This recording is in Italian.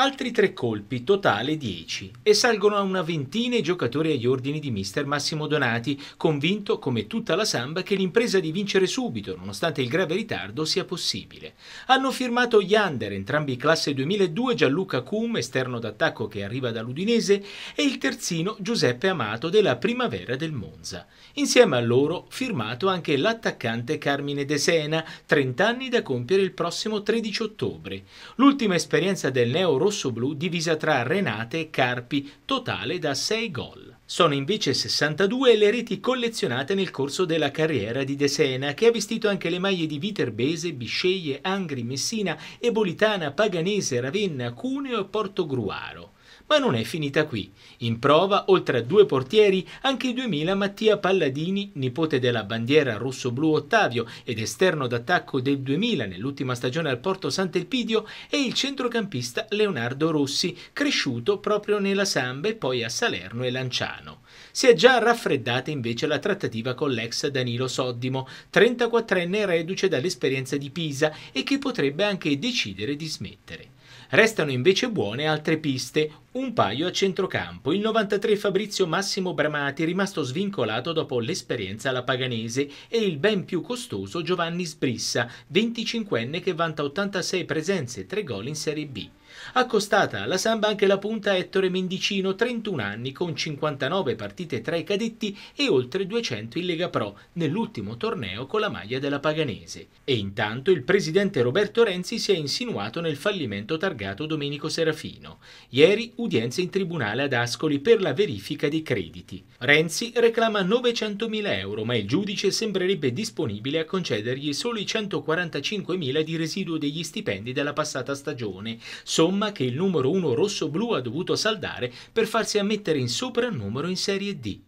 Altri tre colpi, totale 10, e salgono a una ventina i giocatori agli ordini di mister Massimo Donati, convinto, come tutta la Samba, che l'impresa di vincere subito, nonostante il grave ritardo, sia possibile. Hanno firmato gli under, entrambi classe 2002, Gianluca Cum, esterno d'attacco che arriva dall'Udinese, e il terzino Giuseppe Amato della Primavera del Monza. Insieme a loro firmato anche l'attaccante Carmine De Sena, 30 anni da compiere il prossimo 13 ottobre. L'ultima esperienza del neo rossoblù divisa tra Renate e Carpi, totale da 6 gol. Sono invece 62 le reti collezionate nel corso della carriera di De Sena, che ha vestito anche le maglie di Viterbese, Bisceglie, Angri, Messina, Ebolitana, Paganese, Ravenna, Cuneo e Portogruaro. Ma non è finita qui. In prova, oltre a due portieri, anche i 2000 Mattia Palladini, nipote della bandiera rosso-blu Ottavio ed esterno d'attacco del 2000 nell'ultima stagione al Porto Sant'Elpidio, e il centrocampista Leonardo Rossi, cresciuto proprio nella Samba e poi a Salerno e Lanciano. Si è già raffreddata invece la trattativa con l'ex Danilo Soddimo, 34enne reduce dall'esperienza di Pisa e che potrebbe anche decidere di smettere. Restano invece buone altre piste, un paio a centrocampo, il 93 Fabrizio Massimo Bramati rimasto svincolato dopo l'esperienza alla Paganese e il ben più costoso Giovanni Sbrissa, 25enne che vanta 86 presenze, e 3 gol in Serie B. Accostata alla samba anche la punta Ettore Mendicino, 31 anni, con 59 partite tra i cadetti e oltre 200 in Lega Pro, nell'ultimo torneo con la maglia della Paganese. E intanto il presidente Roberto Renzi si è insinuato nel fallimento targato Domenico Serafino. Ieri udienza in tribunale ad Ascoli per la verifica dei crediti. Renzi reclama 900.000 euro, ma il giudice sembrerebbe disponibile a concedergli solo i 145.000 di residuo degli stipendi della passata stagione, somma che il numero 1 rosso-blu ha dovuto saldare per farsi ammettere in soprannumero in Serie D.